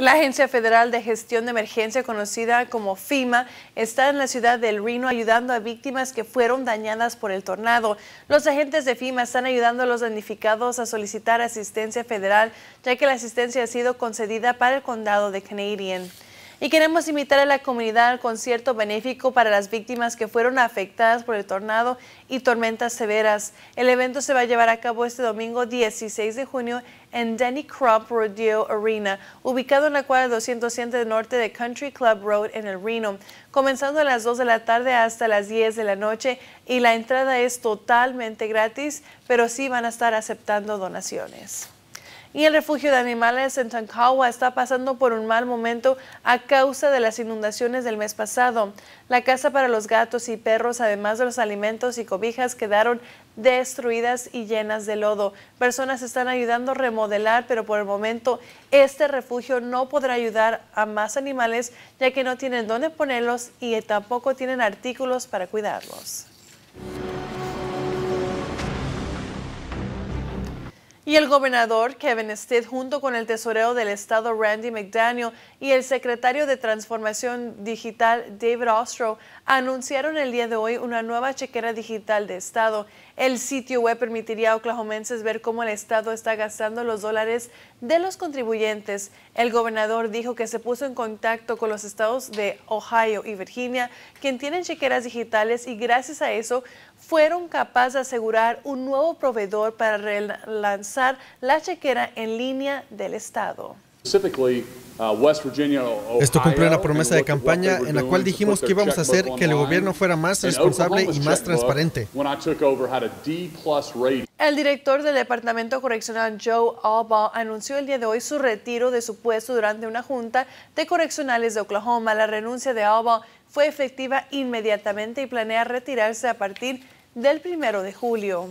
La Agencia Federal de Gestión de Emergencia, conocida como FIMA, está en la ciudad del Reno ayudando a víctimas que fueron dañadas por el tornado. Los agentes de FIMA están ayudando a los damnificados a solicitar asistencia federal, ya que la asistencia ha sido concedida para el condado de Canadian. Y queremos invitar a la comunidad al concierto benéfico para las víctimas que fueron afectadas por el tornado y tormentas severas. El evento se va a llevar a cabo este domingo 16 de junio en Danny Crop Rodeo Arena, ubicado en la cuadra 207 norte de Country Club Road en el Reno, comenzando a las 2 de la tarde hasta las 10 de la noche y la entrada es totalmente gratis, pero sí van a estar aceptando donaciones y el refugio de animales en Tancawa está pasando por un mal momento a causa de las inundaciones del mes pasado. La casa para los gatos y perros, además de los alimentos y cobijas, quedaron destruidas y llenas de lodo. Personas están ayudando a remodelar, pero por el momento este refugio no podrá ayudar a más animales ya que no tienen dónde ponerlos y tampoco tienen artículos para cuidarlos. Y el gobernador Kevin Stitt, junto con el tesorero del estado Randy McDaniel y el secretario de Transformación Digital David Ostro anunciaron el día de hoy una nueva chequera digital de estado. El sitio web permitiría a oklahomenses ver cómo el estado está gastando los dólares de los contribuyentes. El gobernador dijo que se puso en contacto con los estados de Ohio y Virginia, quien tienen chequeras digitales y gracias a eso fueron capaces de asegurar un nuevo proveedor para relanzar la chequera en línea del Estado. Uh, Esto cumple una promesa de campaña en la cual dijimos que íbamos a hacer que el gobierno fuera más responsable y más transparente. El director del Departamento Correccional Joe Albaugh anunció el día de hoy su retiro de su puesto durante una junta de correccionales de Oklahoma. La renuncia de Albaugh fue efectiva inmediatamente y planea retirarse a partir del primero de julio.